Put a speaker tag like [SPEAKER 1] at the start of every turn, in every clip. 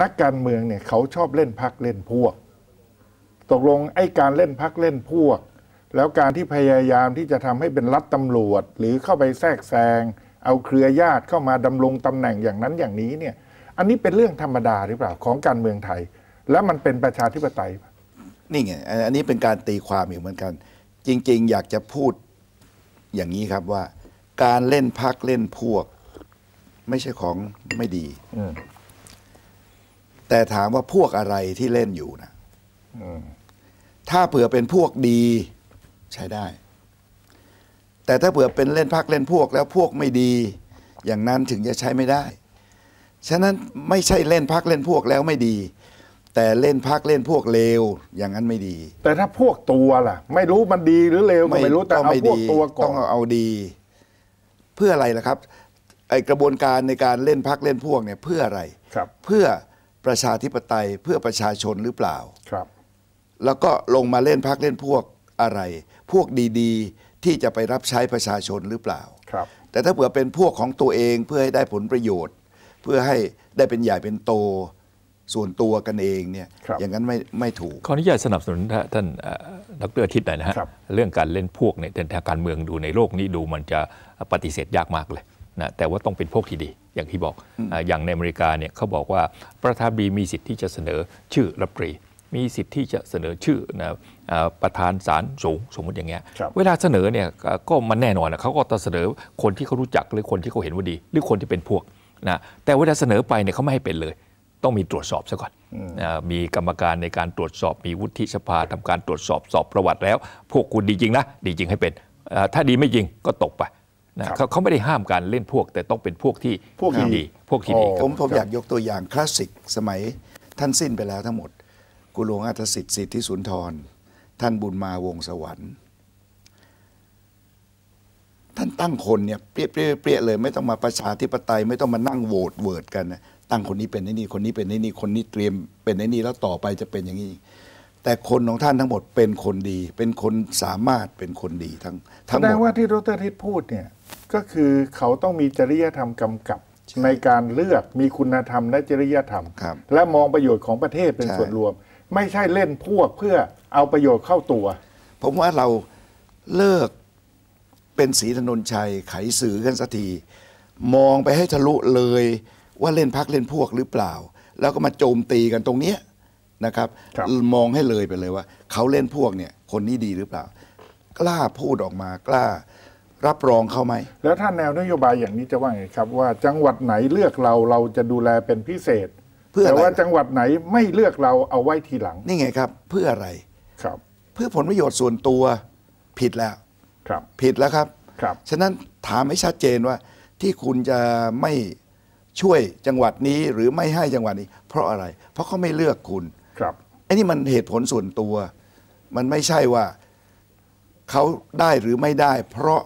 [SPEAKER 1] นักการเมืองเนี่ย เขาชอบเล่นพักเล่นพวก ตกลงไอ้การเล่นพักเล่นพวก แล้วการที่พยายามที่จะทำให้เป็นรัฐตำรวจ หรือเข้าไปแทรกแซงเอาเครือญาติเข้ามาดำรงตำแหน่งอย่างนั้นอย่างนี้เนี่ย อันนี้เป็นเรื่องธรรมดาหรือเปล่าของการเมืองไทย แล้วมันเป็นประชาธิปไตยนี่ไงอันนี้เป็นการตี
[SPEAKER 2] ความอู่เหมือนกัน จริงๆ อยากจะพูดอย่างนี้ครับว่า การเล่นพักเล่นพวก ไม่ใช่ของไม่ดีแต่ถามว่าพวกอะไรที่เล่นอยู่นะถ้าเผื่อเป็นพวกดีใช้ได้ แต่ถ้าเผื่อเป็นเล่นพักเล่นพวกแล้วพวกไม่ดี อย่างนั้นถึงจะใช้ไม่ได้ ฉะนั้นไม่ใช่เล่นพักเล่นพวกแล้วไม่ดี แต่เล่นพักเล่นพวกเลวอย่างนั้นไม่ดี แต่ถ้าพวกตัวล่ะ
[SPEAKER 1] ไม่รู้มันดีหรือเลวไม่รู้แต่เอาพวกตัวก่อนต้องเอาดี
[SPEAKER 2] เพื่ออะไรล่ะครับ ไอกระบวนการในการเล่นพักเล่นพวกเนี่ยเพื่ออะไรรเพื่อประชาธิปไตยเพื่อประชาชนหรือเปล่า ครับ แล้วก็ลงมาเล่นพักเล่นพวกอะไร พวกดี ๆที่จะไปรับใช้ประชาชนหรือเปล่า ครับ แต่ถ้าเผื่อเป็นพวกของตัวเองเพื่อให้ได้ผลประโยชน์ เพื่อให้ได้เป็นใหญ่เป็นโตส่วนตัวกันเองเนี่ยอย่างนั้นไม่ไม่ถูก
[SPEAKER 3] ขออนุญาตสนับสนุนท่านดรทิ์หน่อยนะฮะ เรื่องการเล่นพวกในทางการเมืองดูในโลกนี้ดูมันจะปฏิเสธยากมากเลยนะแต่ว่าต้องเป็นพวกที่ดีอย่างที่บอกอย่างในอเมริกาเนี่ยเขาบอกว่าประธานบีมีสิทธิ์ที่จะเสนอชื่อ รัฐมนตรี มีสิทธิ์ที่จะเสนอชื่อนะประธานศาลสูงสมมติอย่างเงี้ยเวลาเสนอเนี่ยก็มันแน่นอนนะเขาก็จะเสนอคนที่เขารู้จัก หรือคนที่เขาเห็นว่าดี หรือคนที่เป็นพวกนะแต่เวลาเสนอไปเนี่ยเขาไม่ให้เป็นเลย ต้องมีตรวจสอบซะก่อนมีกรรมการในการตรวจสอบมีวุฒิสภา ทำการตรวจสอบสอบประวัติแล้ว พวกคุณดีจริงนะดีจริงให้เป็นถ้าดีไม่จริงก็ตกไปนะเขาเขาไม่ได้ห้ามการเล่นพวกแต่ต้องเป็นพวกที่พวกที่ดีพวกที่ดีผมผมอยาก
[SPEAKER 2] ยกตัวอย่างคลาสสิกสมัยท่านสิ้นไปแล้วทั้งหมดกุหลวงอัตสิทธิ์สิทธิสุนทร ท่านบุญมาวงสวรรค์ ท่านตั้งคนเนี่ยเปรี้ยเปรี้ยเลยไม่ต้องมาประชาธิปไตยไม่ต้องมานั่งโหวตเวิร์ดกันนะตั้งคนนี้เป็นนี่คนนี้เป็นนี่คนนี้เตรียมเป็นนี่แล้วต่อไปจะเป็นอย่างนี้แต่คนของท่านทั้งหมดเป็นคนดี เป็นคนสามารถเป็นคนดีทั้ง
[SPEAKER 1] ทั้งหมดแสดงว่าที่ดรทิศพูดเนี่ยก็คือเขาต้องมีจริยธรรมกำกับ ในการเลือกมีคุณธรรมและจริยธรรมและมองประโยชน์ของประเทศเป็นส่วนรวม ไม่ใช่เล่นพวกเพื่อเอาประโยชน์เข้าตัวผมว่าเราเลิกเป็นสีถนนชัยไขสื่อกัน
[SPEAKER 2] สักทีมองไปให้ทะลุเลยว่าเล่นพักเล่นพวกหรือเปล่า แล้วก็มาโจมตีกันตรงเนี้ยนะครับรบมองให้เลยไปเลยว่าเขาเล่นพวกเนี่ยคน
[SPEAKER 1] นี้ดีหรือเปล่า กล้าพูดออกมากล้ารับรองเขาไหม แล้วถ้าแนวนโยบายอย่างนี้จะว่าไงครับ ว่าจังหวัดไหนเลือกเราเราจะดูแลเป็นพิเศษเพื่อแต่ว่าจังหวัดไหนไม่เลือกเราเอาไว้ทีหลัง
[SPEAKER 2] นี่ไงครับ เพื่ออะไร
[SPEAKER 1] ครับ เพื่อผลประ
[SPEAKER 2] โยชน์ส่วนตัวผิดแล้ว ครับ ผิดแล้วครับครับฉะนั้นถามให้ชัดเจนว่า ที่คุณจะไม่ช่วยจังหวัดนี้หรือไม่ให้จังหวัดนี้ เพราะอะไรเพราะเขาไม่เลือกคุณครับไอ้นี่มันเหตุผลส่วนตัว มันไม่ใช่ว่า
[SPEAKER 3] เขาได้หรือไม่ได้เพราะ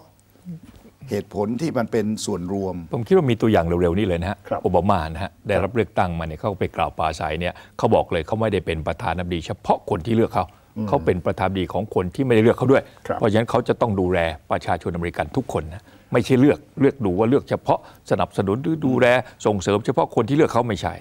[SPEAKER 3] เหตุผลที่มันเป็นส่วนรวม ผมคิดว่ามีตัวอย่างเร็วๆนี่เลยนะฮะโอบามานะฮะ ได้รับเลือกตั้งมาเนี่ยเขาไปกล่าวปาศัยเนี่ยเขาบอกเลยเขาไม่ได้เป็นประธานาธิบดีเฉพาะคนที่เลือกเขาเขาเป็นประธานาธิบดีของคนที่ไม่ได้เลือกเขาด้วย เพราะฉะนั้นเขาจะต้องดูแลประชาชนอเมริกันทุกคนนะไม่ใช่เลือกเลือกดูว่าเลือกเฉพาะสนับสนุนหรือดูแลส่งเสริม เฉพาะคนที่เลือกเขาไม่ใช่